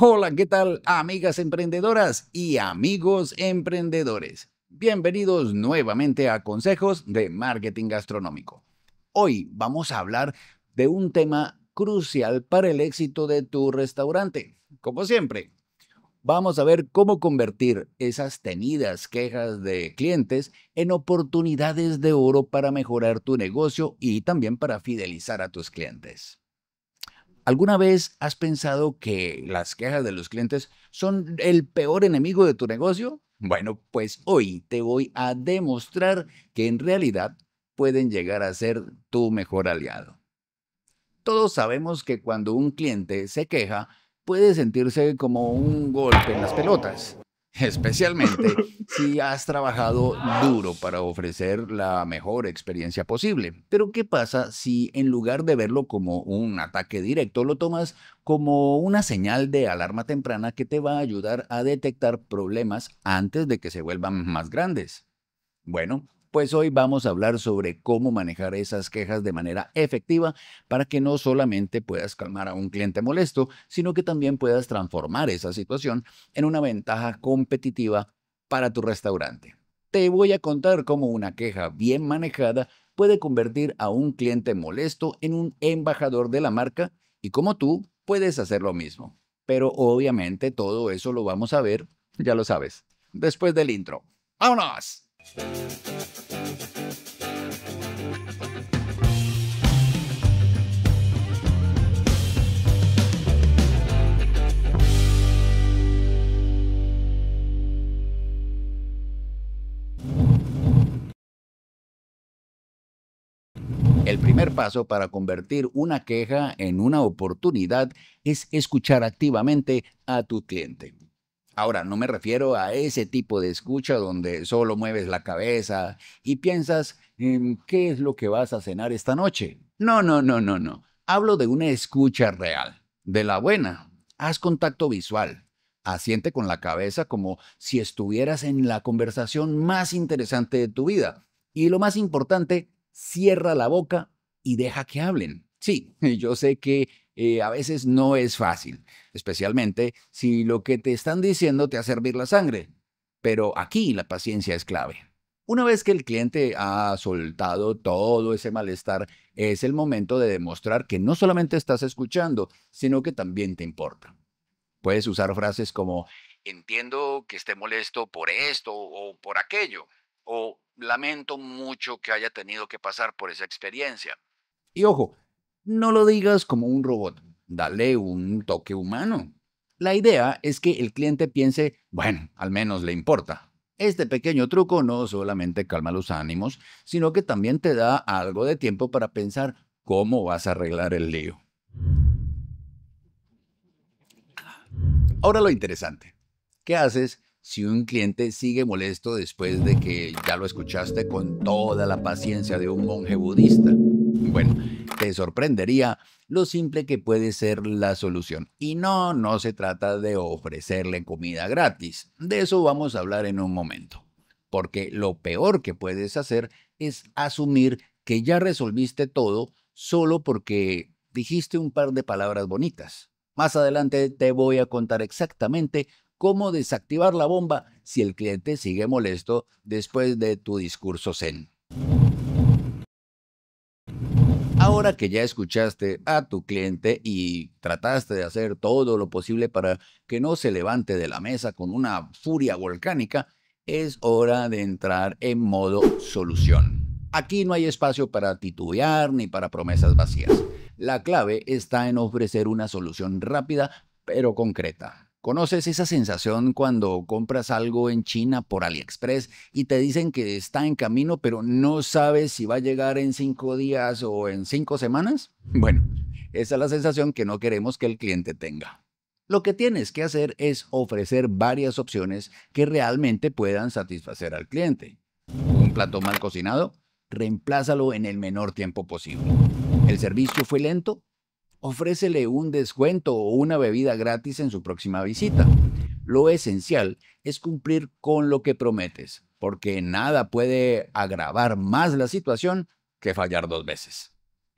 Hola, ¿qué tal amigas emprendedoras y amigos emprendedores? Bienvenidos nuevamente a Consejos de Marketing Gastronómico. Hoy vamos a hablar de un tema crucial para el éxito de tu restaurante. Como siempre, vamos a ver cómo convertir esas tenidas quejas de clientes en oportunidades de oro para mejorar tu negocio y también para fidelizar a tus clientes. ¿Alguna vez has pensado que las quejas de los clientes son el peor enemigo de tu negocio? Bueno, pues hoy te voy a demostrar que en realidad pueden llegar a ser tu mejor aliado. Todos sabemos que cuando un cliente se queja, puede sentirse como un golpe en las pelotas especialmente si has trabajado duro para ofrecer la mejor experiencia posible. Pero ¿qué pasa si en lugar de verlo como un ataque directo, lo tomas como una señal de alarma temprana que te va a ayudar a detectar problemas antes de que se vuelvan más grandes? Bueno, pues hoy vamos a hablar sobre cómo manejar esas quejas de manera efectiva para que no solamente puedas calmar a un cliente molesto, sino que también puedas transformar esa situación en una ventaja competitiva para tu restaurante. Te voy a contar cómo una queja bien manejada puede convertir a un cliente molesto en un embajador de la marca y cómo tú puedes hacer lo mismo. Pero obviamente todo eso lo vamos a ver, ya lo sabes, después del intro. ¡Vámonos! primer paso para convertir una queja en una oportunidad es escuchar activamente a tu cliente. Ahora, no me refiero a ese tipo de escucha donde solo mueves la cabeza y piensas, en ¿qué es lo que vas a cenar esta noche? No, no, no, no, no. Hablo de una escucha real, de la buena. Haz contacto visual. Asiente con la cabeza como si estuvieras en la conversación más interesante de tu vida. Y lo más importante, cierra la boca y deja que hablen. Sí, yo sé que eh, a veces no es fácil, especialmente si lo que te están diciendo te hace hervir la sangre. Pero aquí la paciencia es clave. Una vez que el cliente ha soltado todo ese malestar, es el momento de demostrar que no solamente estás escuchando, sino que también te importa. Puedes usar frases como, entiendo que esté molesto por esto o por aquello, o lamento mucho que haya tenido que pasar por esa experiencia. Y ojo, no lo digas como un robot, dale un toque humano. La idea es que el cliente piense, bueno, al menos le importa. Este pequeño truco no solamente calma los ánimos, sino que también te da algo de tiempo para pensar cómo vas a arreglar el lío. Ahora lo interesante. ¿Qué haces si un cliente sigue molesto después de que ya lo escuchaste con toda la paciencia de un monje budista? Bueno, te sorprendería lo simple que puede ser la solución. Y no, no se trata de ofrecerle comida gratis. De eso vamos a hablar en un momento. Porque lo peor que puedes hacer es asumir que ya resolviste todo solo porque dijiste un par de palabras bonitas. Más adelante te voy a contar exactamente cómo desactivar la bomba si el cliente sigue molesto después de tu discurso zen. Ahora que ya escuchaste a tu cliente y trataste de hacer todo lo posible para que no se levante de la mesa con una furia volcánica, es hora de entrar en modo solución. Aquí no hay espacio para titubear ni para promesas vacías. La clave está en ofrecer una solución rápida pero concreta. ¿Conoces esa sensación cuando compras algo en China por AliExpress y te dicen que está en camino, pero no sabes si va a llegar en cinco días o en cinco semanas? Bueno, esa es la sensación que no queremos que el cliente tenga. Lo que tienes que hacer es ofrecer varias opciones que realmente puedan satisfacer al cliente. Un plato mal cocinado, reemplázalo en el menor tiempo posible. El servicio fue lento, ofrécele un descuento o una bebida gratis en su próxima visita. Lo esencial es cumplir con lo que prometes, porque nada puede agravar más la situación que fallar dos veces.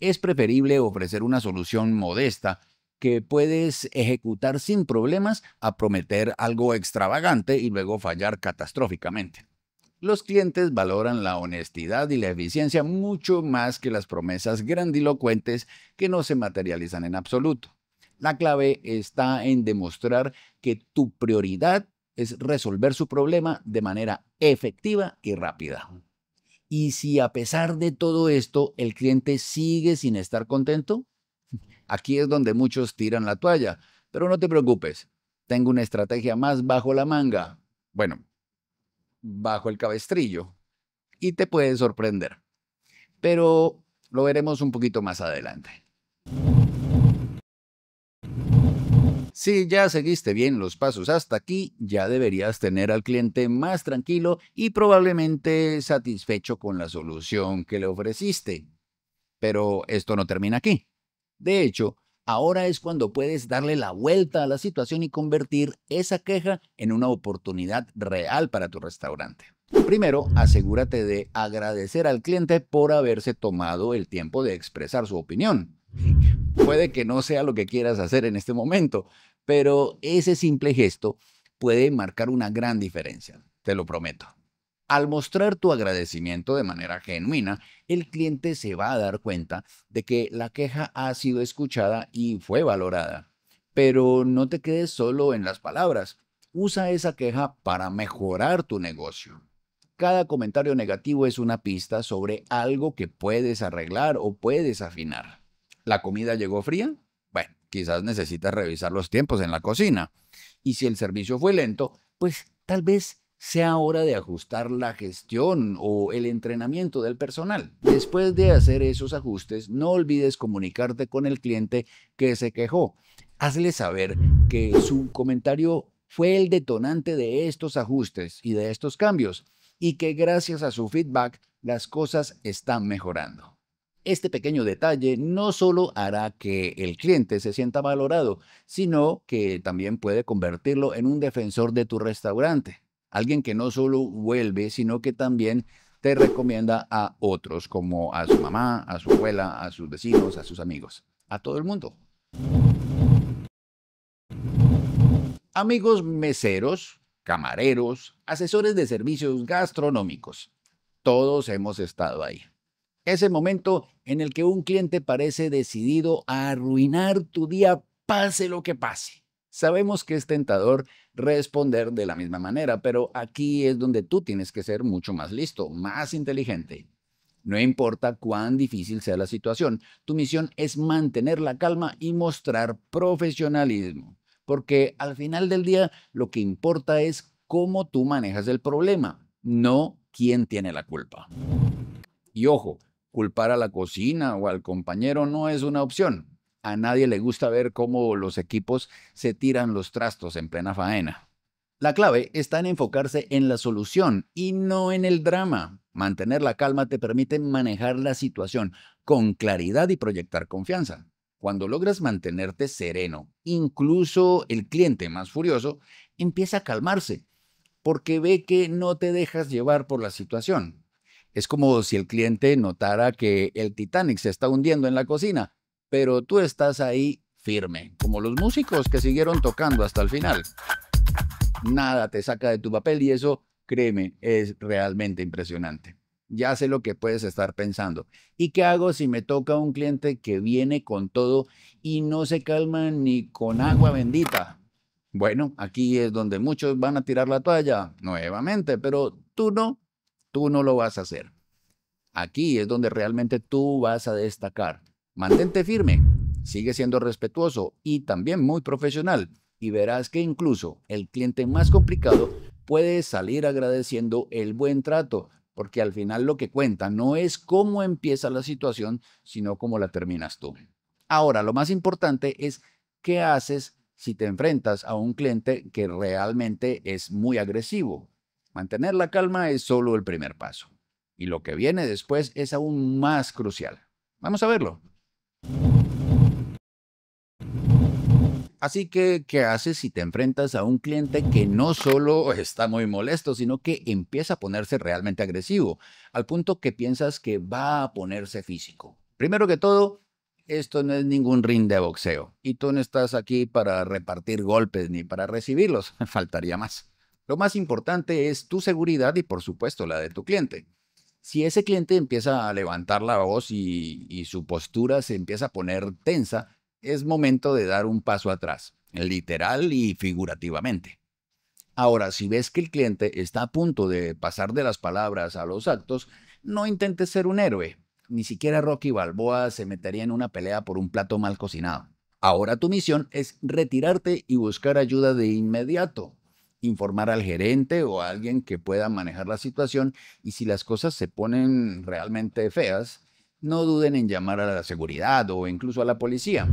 Es preferible ofrecer una solución modesta que puedes ejecutar sin problemas a prometer algo extravagante y luego fallar catastróficamente. Los clientes valoran la honestidad y la eficiencia mucho más que las promesas grandilocuentes que no se materializan en absoluto. La clave está en demostrar que tu prioridad es resolver su problema de manera efectiva y rápida. Y si a pesar de todo esto el cliente sigue sin estar contento, aquí es donde muchos tiran la toalla. Pero no te preocupes, tengo una estrategia más bajo la manga. Bueno, bajo el cabestrillo y te puede sorprender. Pero lo veremos un poquito más adelante. Si ya seguiste bien los pasos hasta aquí, ya deberías tener al cliente más tranquilo y probablemente satisfecho con la solución que le ofreciste. Pero esto no termina aquí. De hecho, ahora es cuando puedes darle la vuelta a la situación y convertir esa queja en una oportunidad real para tu restaurante. Primero, asegúrate de agradecer al cliente por haberse tomado el tiempo de expresar su opinión. Puede que no sea lo que quieras hacer en este momento, pero ese simple gesto puede marcar una gran diferencia, te lo prometo. Al mostrar tu agradecimiento de manera genuina, el cliente se va a dar cuenta de que la queja ha sido escuchada y fue valorada. Pero no te quedes solo en las palabras. Usa esa queja para mejorar tu negocio. Cada comentario negativo es una pista sobre algo que puedes arreglar o puedes afinar. ¿La comida llegó fría? Bueno, quizás necesitas revisar los tiempos en la cocina. Y si el servicio fue lento, pues tal vez sea hora de ajustar la gestión o el entrenamiento del personal. Después de hacer esos ajustes, no olvides comunicarte con el cliente que se quejó. Hazle saber que su comentario fue el detonante de estos ajustes y de estos cambios y que gracias a su feedback las cosas están mejorando. Este pequeño detalle no solo hará que el cliente se sienta valorado, sino que también puede convertirlo en un defensor de tu restaurante alguien que no solo vuelve, sino que también te recomienda a otros, como a su mamá, a su abuela, a sus vecinos, a sus amigos, a todo el mundo. Amigos meseros, camareros, asesores de servicios gastronómicos, todos hemos estado ahí. Ese momento en el que un cliente parece decidido a arruinar tu día, pase lo que pase. Sabemos que es tentador responder de la misma manera, pero aquí es donde tú tienes que ser mucho más listo, más inteligente. No importa cuán difícil sea la situación, tu misión es mantener la calma y mostrar profesionalismo, porque al final del día lo que importa es cómo tú manejas el problema, no quién tiene la culpa. Y ojo, culpar a la cocina o al compañero no es una opción a nadie le gusta ver cómo los equipos se tiran los trastos en plena faena. La clave está en enfocarse en la solución y no en el drama. Mantener la calma te permite manejar la situación con claridad y proyectar confianza. Cuando logras mantenerte sereno, incluso el cliente más furioso empieza a calmarse porque ve que no te dejas llevar por la situación. Es como si el cliente notara que el Titanic se está hundiendo en la cocina pero tú estás ahí firme, como los músicos que siguieron tocando hasta el final. Nada te saca de tu papel y eso, créeme, es realmente impresionante. Ya sé lo que puedes estar pensando. ¿Y qué hago si me toca un cliente que viene con todo y no se calma ni con agua bendita? Bueno, aquí es donde muchos van a tirar la toalla nuevamente, pero tú no, tú no lo vas a hacer. Aquí es donde realmente tú vas a destacar. Mantente firme, sigue siendo respetuoso y también muy profesional y verás que incluso el cliente más complicado puede salir agradeciendo el buen trato, porque al final lo que cuenta no es cómo empieza la situación, sino cómo la terminas tú. Ahora, lo más importante es qué haces si te enfrentas a un cliente que realmente es muy agresivo. Mantener la calma es solo el primer paso. Y lo que viene después es aún más crucial. Vamos a verlo. Así que, ¿qué haces si te enfrentas a un cliente que no solo está muy molesto, sino que empieza a ponerse realmente agresivo, al punto que piensas que va a ponerse físico? Primero que todo, esto no es ningún ring de boxeo y tú no estás aquí para repartir golpes ni para recibirlos, faltaría más. Lo más importante es tu seguridad y por supuesto la de tu cliente. Si ese cliente empieza a levantar la voz y, y su postura se empieza a poner tensa, es momento de dar un paso atrás, literal y figurativamente. Ahora, si ves que el cliente está a punto de pasar de las palabras a los actos, no intentes ser un héroe. Ni siquiera Rocky Balboa se metería en una pelea por un plato mal cocinado. Ahora tu misión es retirarte y buscar ayuda de inmediato. Informar al gerente o a alguien que pueda manejar la situación y si las cosas se ponen realmente feas, no duden en llamar a la seguridad o incluso a la policía.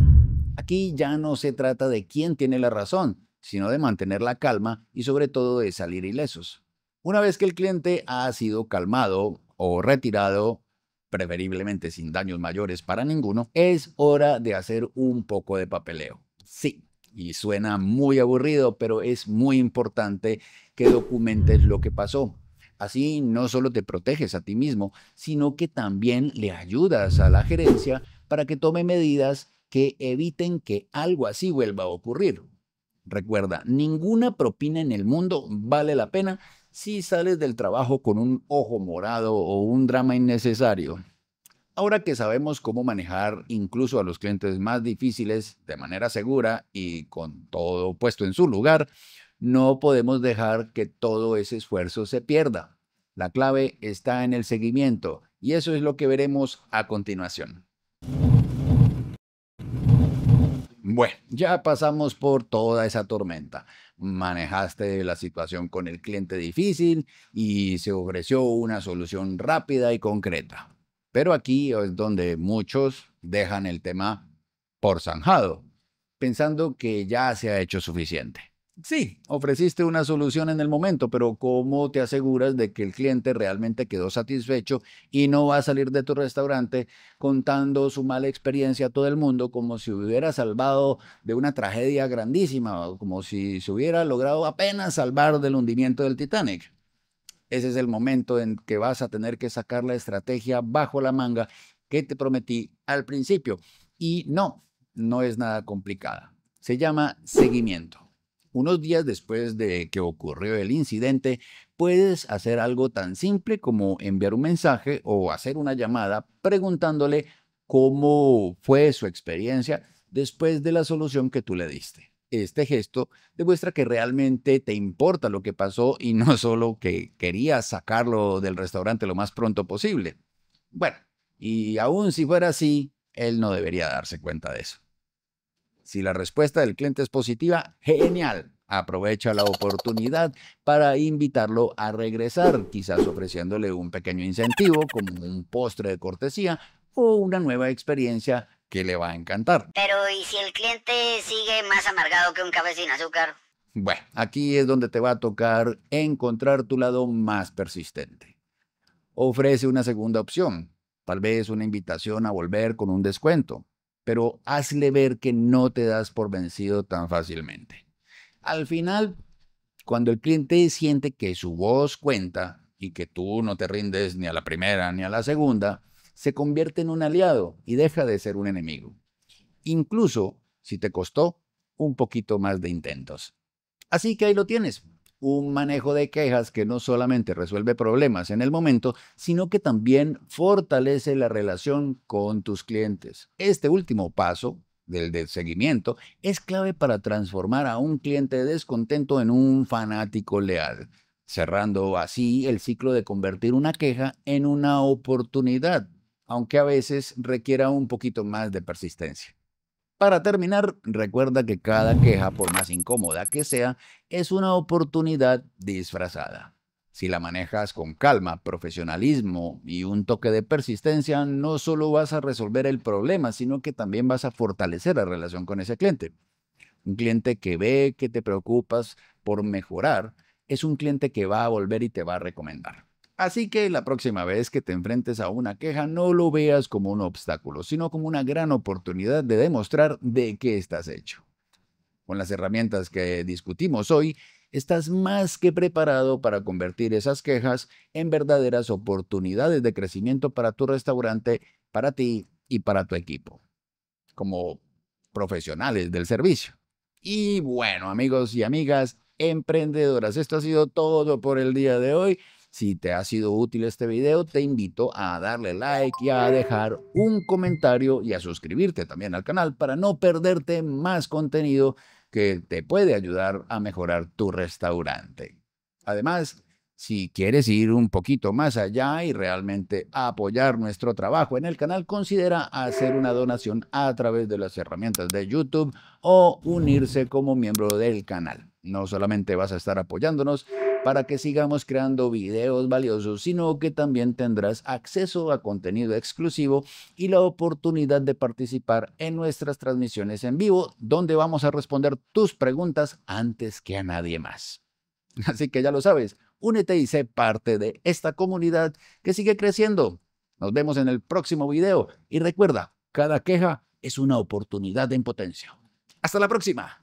Aquí ya no se trata de quién tiene la razón, sino de mantener la calma y sobre todo de salir ilesos. Una vez que el cliente ha sido calmado o retirado, preferiblemente sin daños mayores para ninguno, es hora de hacer un poco de papeleo. Sí, y suena muy aburrido, pero es muy importante que documentes lo que pasó. Así no solo te proteges a ti mismo, sino que también le ayudas a la gerencia para que tome medidas que eviten que algo así vuelva a ocurrir. Recuerda, ninguna propina en el mundo vale la pena si sales del trabajo con un ojo morado o un drama innecesario. Ahora que sabemos cómo manejar incluso a los clientes más difíciles de manera segura y con todo puesto en su lugar, no podemos dejar que todo ese esfuerzo se pierda. La clave está en el seguimiento y eso es lo que veremos a continuación. Bueno, ya pasamos por toda esa tormenta. Manejaste la situación con el cliente difícil y se ofreció una solución rápida y concreta. Pero aquí es donde muchos dejan el tema por zanjado, pensando que ya se ha hecho suficiente. Sí, ofreciste una solución en el momento, pero ¿cómo te aseguras de que el cliente realmente quedó satisfecho y no va a salir de tu restaurante contando su mala experiencia a todo el mundo como si hubiera salvado de una tragedia grandísima, como si se hubiera logrado apenas salvar del hundimiento del Titanic? Ese es el momento en que vas a tener que sacar la estrategia bajo la manga que te prometí al principio. Y no, no es nada complicada. Se llama seguimiento unos días después de que ocurrió el incidente, puedes hacer algo tan simple como enviar un mensaje o hacer una llamada preguntándole cómo fue su experiencia después de la solución que tú le diste. Este gesto demuestra que realmente te importa lo que pasó y no solo que querías sacarlo del restaurante lo más pronto posible. Bueno, y aún si fuera así, él no debería darse cuenta de eso. Si la respuesta del cliente es positiva, genial. Aprovecha la oportunidad para invitarlo a regresar, quizás ofreciéndole un pequeño incentivo como un postre de cortesía o una nueva experiencia que le va a encantar. Pero ¿y si el cliente sigue más amargado que un café sin azúcar? Bueno, aquí es donde te va a tocar encontrar tu lado más persistente. Ofrece una segunda opción, tal vez una invitación a volver con un descuento pero hazle ver que no te das por vencido tan fácilmente. Al final, cuando el cliente siente que su voz cuenta y que tú no te rindes ni a la primera ni a la segunda, se convierte en un aliado y deja de ser un enemigo. Incluso si te costó un poquito más de intentos. Así que ahí lo tienes un manejo de quejas que no solamente resuelve problemas en el momento, sino que también fortalece la relación con tus clientes. Este último paso del seguimiento es clave para transformar a un cliente descontento en un fanático leal, cerrando así el ciclo de convertir una queja en una oportunidad, aunque a veces requiera un poquito más de persistencia. Para terminar, recuerda que cada queja, por más incómoda que sea, es una oportunidad disfrazada. Si la manejas con calma, profesionalismo y un toque de persistencia, no solo vas a resolver el problema, sino que también vas a fortalecer la relación con ese cliente. Un cliente que ve que te preocupas por mejorar es un cliente que va a volver y te va a recomendar. Así que la próxima vez que te enfrentes a una queja, no lo veas como un obstáculo, sino como una gran oportunidad de demostrar de qué estás hecho. Con las herramientas que discutimos hoy, estás más que preparado para convertir esas quejas en verdaderas oportunidades de crecimiento para tu restaurante, para ti y para tu equipo, como profesionales del servicio. Y bueno, amigos y amigas, emprendedoras, esto ha sido todo por el día de hoy. Si te ha sido útil este video, te invito a darle like y a dejar un comentario y a suscribirte también al canal para no perderte más contenido que te puede ayudar a mejorar tu restaurante. Además, si quieres ir un poquito más allá y realmente apoyar nuestro trabajo en el canal, considera hacer una donación a través de las herramientas de YouTube o unirse como miembro del canal. No solamente vas a estar apoyándonos, para que sigamos creando videos valiosos, sino que también tendrás acceso a contenido exclusivo y la oportunidad de participar en nuestras transmisiones en vivo, donde vamos a responder tus preguntas antes que a nadie más. Así que ya lo sabes, únete y sé parte de esta comunidad que sigue creciendo. Nos vemos en el próximo video y recuerda, cada queja es una oportunidad de potencia. Hasta la próxima.